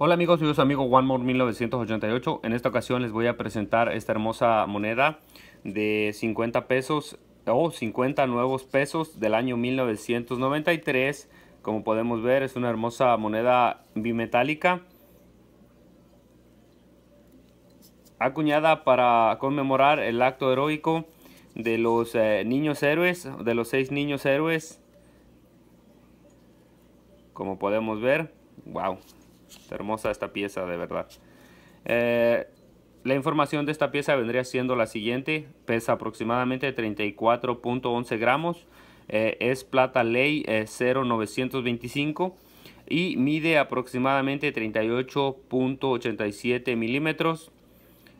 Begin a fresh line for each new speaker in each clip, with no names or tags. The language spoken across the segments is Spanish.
Hola amigos, yo amigos One More 1988. En esta ocasión les voy a presentar esta hermosa moneda de 50 pesos o 50 nuevos pesos del año 1993. Como podemos ver es una hermosa moneda bimetálica acuñada para conmemorar el acto heroico de los eh, niños héroes, de los seis niños héroes. Como podemos ver, wow, hermosa esta pieza, de verdad. Eh, la información de esta pieza vendría siendo la siguiente. Pesa aproximadamente 34.11 gramos. Eh, es plata ley 0925 eh, y mide aproximadamente 38.87 milímetros.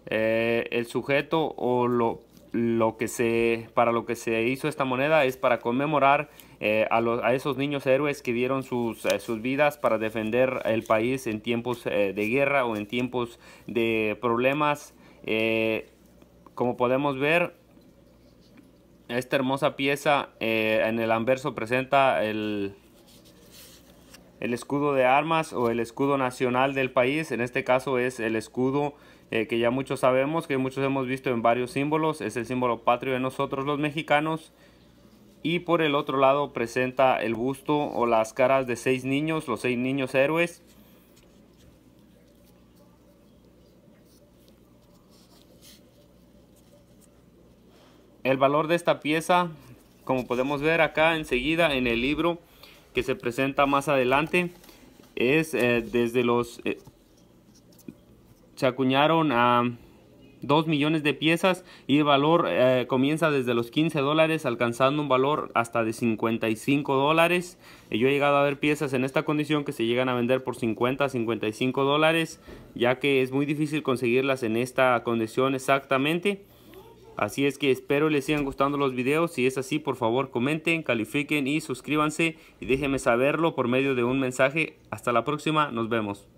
el sujeto o lo lo que se, para lo que se hizo esta moneda es para conmemorar eh, a, a, esos niños héroes que dieron sus, eh, sus, vidas para defender el país en tiempos eh, de guerra o en tiempos de problemas. como podemos ver, esta hermosa pieza en el anverso presenta el, el escudo de armas o el escudo nacional del país. En este caso es el escudo eh, que ya muchos sabemos, que muchos hemos visto en varios símbolos. Es el símbolo patrio de nosotros los mexicanos. Y por el otro lado presenta el busto o las caras de seis niños, los seis niños héroes. El valor de esta pieza, como podemos ver acá enseguida en el libro, que se presenta más adelante es eh, desde los... Eh, se acuñaron a... 2 millones de piezas y el valor eh, comienza desde los 15 dólares alcanzando un valor hasta de 55 dólares yo he llegado a ver piezas en esta condición que se llegan a vender por 50 55 dólares ya que es muy difícil conseguirlas en esta condición exactamente Así es que espero les sigan gustando los videos. Si es así, por favor comenten, califiquen y suscríbanse. Y déjenme saberlo por medio de un mensaje. Hasta la próxima. Nos vemos.